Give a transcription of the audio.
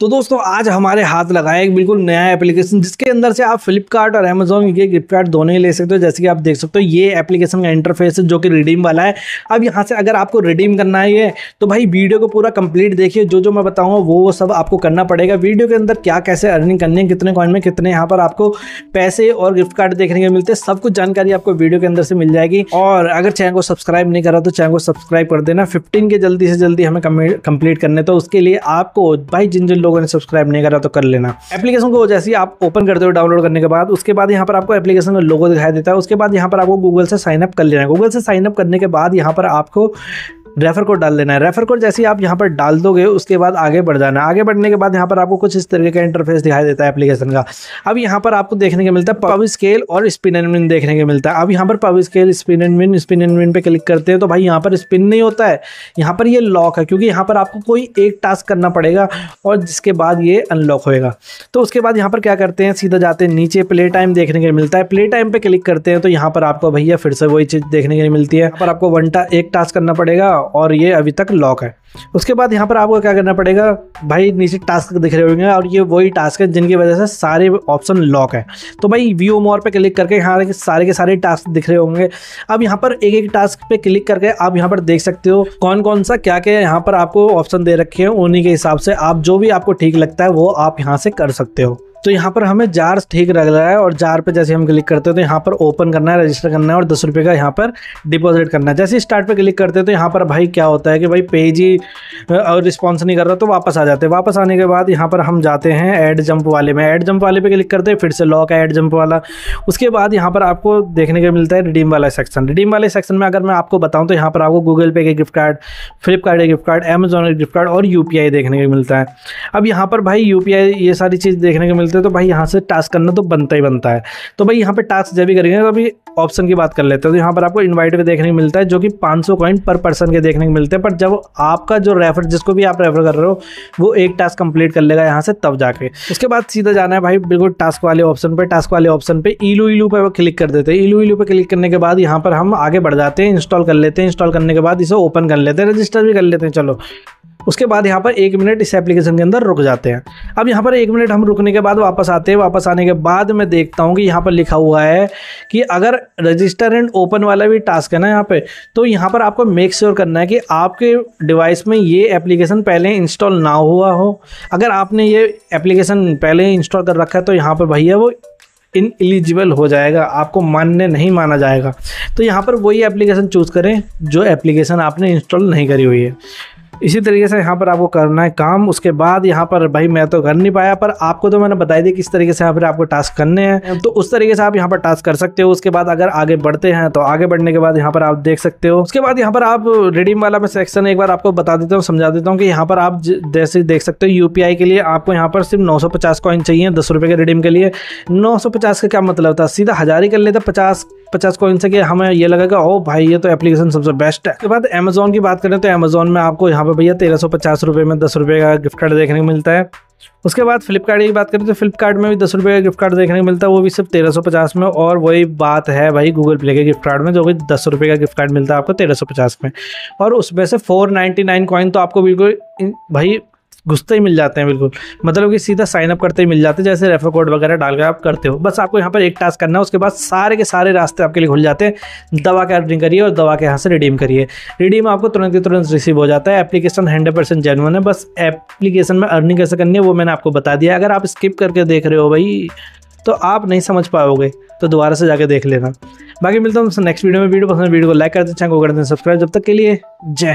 तो दोस्तों आज हमारे हाथ लगाए एक बिल्कुल नया एप्लीकेशन जिसके अंदर से आप फ्लिपकार्ट और अमेजोन के गिफ्ट कार्ड दोनों ही ले सकते हो जैसे कि आप देख सकते हो ये एप्लीकेशन का इंटरफेस है जो कि रिडीम वाला है अब यहाँ से अगर आपको रिडीम करना है ये तो भाई वीडियो को पूरा कंप्लीट देखिए जो जो मैं बताऊँगा वो वो सब आपको करना पड़ेगा वीडियो के अंदर क्या कैसे अर्निंग करनी है कितने कॉइन में कितने यहाँ पर आपको पैसे और गिफ्ट कार्ड देखने को मिलते हैं सब कुछ जानकारी आपको वीडियो के अंदर से मिल जाएगी और अगर चैनल को सब्सक्राइब नहीं करा तो चैनल को सब्सक्राइब कर देना फिफ्टीन के जल्दी से जल्दी हमें कंप्लीट करने तो उसके लिए आपको भाई जिन जिन लोगों ने सब्सक्राइब नहीं करा तो कर लेना एप्लीकेशन को जैसे आप ओपन करते हो डाउनलोड करने के बाद उसके बाद यहाँ पर आपको एप्लीकेशन का लोगो दिखाई देता है उसके बाद यहाँ पर आपको गूगल से साइनअप कर लेना है गूगल से साइनअप करने के बाद यहाँ पर आपको रेफर कोड डाल लेना है रेफर कोड जैसे ही आप यहाँ पर डाल दोगे उसके बाद आगे बढ़ जाना है आगे बढ़ने के बाद यहाँ पर आपको कुछ इस तरीके का इंटरफेस दिखाई देता है एप्लीकेशन का अब यहाँ पर आपको देखने को मिलता है पवि स्केल और स्पिन एंड विन देखने को मिलता है अब यहाँ पर पवि scale spin and win spin and win पर क्लिक करते हैं तो भाई यहाँ पर स्पिन नहीं होता है यहाँ पर ये लॉक है क्योंकि यहाँ पर आपको कोई एक टास्क करना पड़ेगा और जिसके बाद ये अनलॉक होएगा तो उसके बाद यहाँ पर क्या करते हैं सीधा जाते हैं नीचे प्ले टाइम देखने को मिलता है प्ले टाइम पर क्लिक करते हैं तो यहाँ पर आपको भैया फिर से वही चीज़ देखने के लिए मिलती है पर आपको वन टा एक टास्क करना पड़ेगा और ये अभी तक लॉक है उसके बाद यहाँ पर आपको क्या करना पड़ेगा भाई नीचे टास्क दिख रहे होंगे और ये वही टास्क है जिनकी वजह से सारे ऑप्शन लॉक है तो भाई व्यू मोर पे क्लिक करके यहाँ के सारे के सारे टास्क दिख रहे होंगे अब यहाँ पर एक एक टास्क पे क्लिक करके आप यहाँ पर देख सकते हो कौन कौन सा क्या क्या यहाँ पर आपको ऑप्शन दे रखे हैं उन्हीं के हिसाब से आप जो भी आपको ठीक लगता है वो आप यहाँ से कर सकते हो तो यहाँ पर हमें जार ठीक लग रहा है और जार पे जैसे हम क्लिक करते हैं तो यहाँ पर ओपन करना है रजिस्टर करना है और दस रुपये का यहाँ पर डिपॉजिट करना है जैसे स्टार्ट पे क्लिक करते हैं तो यहाँ पर भाई क्या होता है कि भाई पेज ही और रिस्पॉन्स नहीं कर रहा तो वापस आ जाते हैं वापस आने के बाद यहाँ पर हम जाते हैं एड जंप वाले में एड जंप वाले पर क्लिक करते हैं फिर से लॉक है एड जंप वाला उसके बाद यहाँ पर आपको देखने को मिलता है रिडीम वाला सेक्शन रिडीम वाले सेक्शन में अगर मैं आपको बताऊँ तो यहाँ पर आपको गूगल पे के गिफ्ट कार्ड फ्लिपकार्ट के गिफ्ट कार्ड अमेजोन के गिफ्ट कार्ड और यू देखने को मिलता है अब यहाँ पर भाई यू ये सारी चीज़ देखने को मिलती है लेते हैं तो भाई यहाँ से टास्क करना तो बनता ही बनता है तो भाई यहाँ पे टास्क जब भी करेंगे तो अभी ऑप्शन की बात कर लेते हैं तो यहाँ पर आपको इन्वाइट भी देखने को मिलता है जो कि 500 कॉइन पर पर्सन के देखने को मिलते हैं पर जब आपका जो रेफर जिसको भी आप रेफर कर रहे हो वो एक टास्क कंप्लीट कर लेगा यहाँ से तब जाके उसके बाद सीधा जाना है भाई बिल्कुल टास्क वाले ऑप्शन पर टास्क वाले ऑप्शन पर ईलू ईलू पर क्लिक कर देते हैं ईलू ईलू पर क्लिक करने के बाद यहाँ पर हम आगे बढ़ जाते हैं इंस्टॉल कर लेते हैं इंस्टॉल करने के बाद इसे ओपन कर लेते हैं रजिस्टर भी कर लेते हैं चलो उसके बाद यहाँ पर एक मिनट इस एप्लीकेशन के अंदर रुक जाते हैं अब यहाँ पर एक मिनट हम रुकने के बाद वापस आते हैं वापस आने के बाद मैं देखता हूँ कि यहाँ पर लिखा हुआ है कि अगर रजिस्टर एंड ओपन वाला भी टास्क है ना यहाँ पर तो यहाँ पर आपको मेक श्योर sure करना है कि आपके डिवाइस में ये एप्लीकेशन पहले इंस्टॉल ना हुआ हो अगर आपने ये एप्लीकेशन पहले इंस्टॉल कर रखा है तो यहाँ पर भैया वो इन एलिजिबल हो जाएगा आपको मान्य नहीं माना जाएगा तो यहाँ पर वही एप्लीकेशन चूज़ करें जो एप्लीकेशन आपने इंस्टॉल नहीं करी हुई है इसी तरीके से यहाँ पर आपको करना है काम उसके बाद यहाँ पर भाई मैं तो कर नहीं पाया पर आपको तो मैंने बताई दी किस तरीके से यहाँ पर आपको टास्क करने हैं हाँ। तो उस तरीके से आप यहाँ पर टास्क कर सकते हो उसके बाद अगर आगे बढ़ते हैं तो आगे बढ़ने के बाद यहाँ पर आप देख सकते हो उसके बाद यहाँ पर आप रिडीम वाला मैं सेक्शन एक बार आपको बता देता हूँ समझा देता हूँ कि यहाँ पर आप जैसे देख सकते हो यूपीआई के लिए आपको यहाँ पर सिर्फ नौ सौ पचास कॉइन चाहिए दस रुपये के रिडीम के लिए नौ सौ पचास का क्या मतलब था सीधा हज़ार ही कर लेते पचास पचास कॉइन से कि हमें ये लगेगा ओ भाई ये तो एप्लीकेशन सबसे बेस्ट है उसके बाद अमेजोन की बात करें तो अमेजोन में आपको यहाँ पे भैया तेरह सौ पचास रुपये में दस रुपये का गिफ्ट कार्ड देखने को मिलता है उसके बाद फ्लिपकार्ट की बात करें तो फ्लिपकार्ट में भी दस रुपये का गिफ्ट कार्ड देखने को मिलता है वो भी सिर्फ तेरह सौ पचास में और वही बात है भाई गूगल प्ले के गिफ्ट कार्ड में जो कि दस रुपये का गिफ्ट कार्ड मिलता है आपको तेरह सौ पचास में और उसमें से फोर नाइन्टी नाइन कॉइन तो आपको बिल्कुल भाई घुसते ही मिल जाते हैं बिल्कुल मतलब कि सीधा साइनअप करते ही मिल जाते हैं जैसे रेफर कोड वगैरह डाल कर आप करते हो बस आपको यहाँ पर एक टास्क करना है उसके बाद सारे के सारे रास्ते आपके लिए खुल जाते हैं दवा के अर्निंग करिए और दवा के यहाँ से रिडीम करिए रिडीम आपको तुरंत ही तुरंत रिसीव हो जाता है एप्लीकेशन हंड्रेड परसेंट जेनुअन है बस एप्लीकेशन में अर्निंग कैसे करनी है वो मैंने आपको बता दिया अगर आप स्किप करके देख रहे हो भाई तो आप नहीं समझ पाओगे तो दोबारा से जाके देख लेना बाकी मिलता हूँ नेक्स्ट वीडियो में वीडियो पसंद वीडियो को लाइक कर दें चैनल को कर दें सब्सक्राइब जब तक के लिए जय